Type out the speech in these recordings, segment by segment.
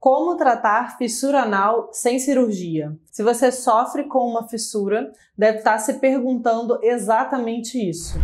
Como tratar fissura anal sem cirurgia? Se você sofre com uma fissura, deve estar se perguntando exatamente isso.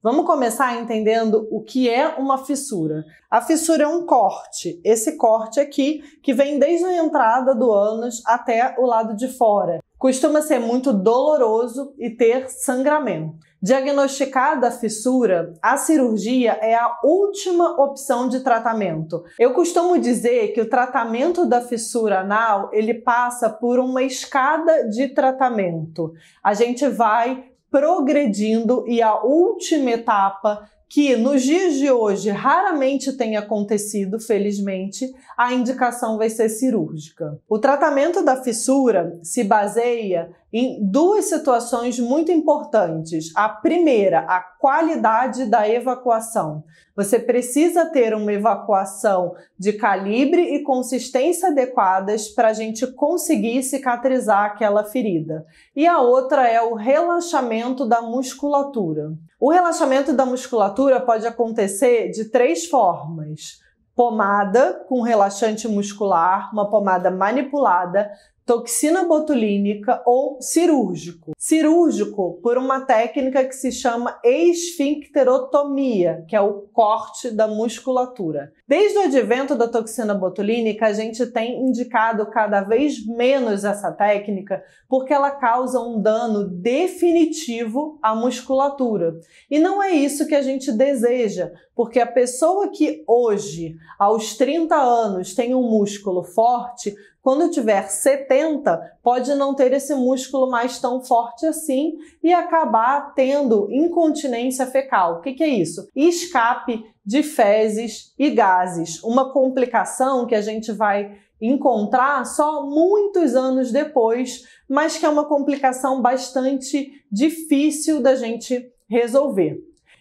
Vamos começar entendendo o que é uma fissura. A fissura é um corte, esse corte aqui que vem desde a entrada do ânus até o lado de fora. Costuma ser muito doloroso e ter sangramento. Diagnosticada a fissura, a cirurgia é a última opção de tratamento. Eu costumo dizer que o tratamento da fissura anal, ele passa por uma escada de tratamento. A gente vai progredindo e a última etapa que nos dias de hoje raramente tem acontecido, felizmente, a indicação vai ser cirúrgica. O tratamento da fissura se baseia em duas situações muito importantes. A primeira, a qualidade da evacuação. Você precisa ter uma evacuação de calibre e consistência adequadas para a gente conseguir cicatrizar aquela ferida. E a outra é o relaxamento da musculatura. O relaxamento da musculatura pode acontecer de três formas pomada com relaxante muscular, uma pomada manipulada, toxina botulínica ou cirúrgico. Cirúrgico por uma técnica que se chama esfincterotomia, que é o corte da musculatura. Desde o advento da toxina botulínica, a gente tem indicado cada vez menos essa técnica porque ela causa um dano definitivo à musculatura. E não é isso que a gente deseja, porque a pessoa que hoje, aos 30 anos, tem um músculo forte, quando tiver 70, pode não ter esse músculo mais tão forte assim e acabar tendo incontinência fecal. O que, que é isso? Escape de fezes e gases. Uma complicação que a gente vai encontrar só muitos anos depois, mas que é uma complicação bastante difícil da gente resolver.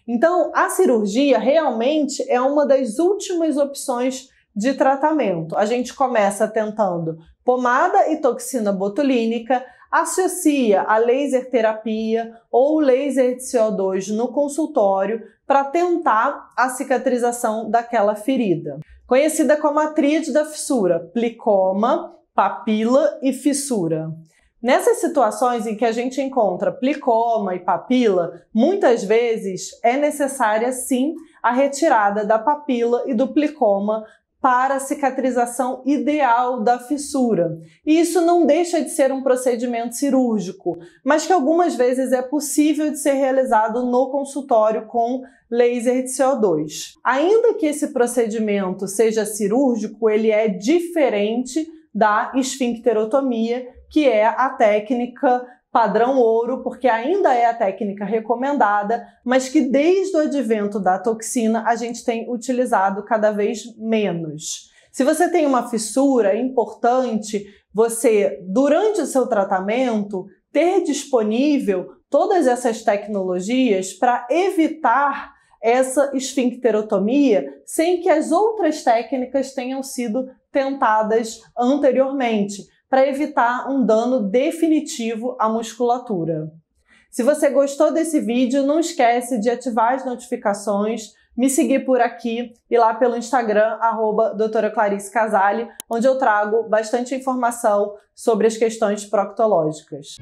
Então, a cirurgia realmente é uma das últimas opções de tratamento. A gente começa tentando pomada e toxina botulínica, associa a laser terapia ou laser de CO2 no consultório para tentar a cicatrização daquela ferida. Conhecida como a tríade da fissura, plicoma, papila e fissura. Nessas situações em que a gente encontra plicoma e papila, muitas vezes é necessária sim a retirada da papila e do plicoma para a cicatrização ideal da fissura. E isso não deixa de ser um procedimento cirúrgico, mas que algumas vezes é possível de ser realizado no consultório com laser de CO2. Ainda que esse procedimento seja cirúrgico, ele é diferente da esfincterotomia, que é a técnica padrão ouro, porque ainda é a técnica recomendada, mas que desde o advento da toxina a gente tem utilizado cada vez menos. Se você tem uma fissura, é importante você, durante o seu tratamento, ter disponível todas essas tecnologias para evitar essa esfincterotomia sem que as outras técnicas tenham sido tentadas anteriormente para evitar um dano definitivo à musculatura. Se você gostou desse vídeo, não esquece de ativar as notificações, me seguir por aqui e lá pelo Instagram, arroba doutora Clarice Casale, onde eu trago bastante informação sobre as questões proctológicas.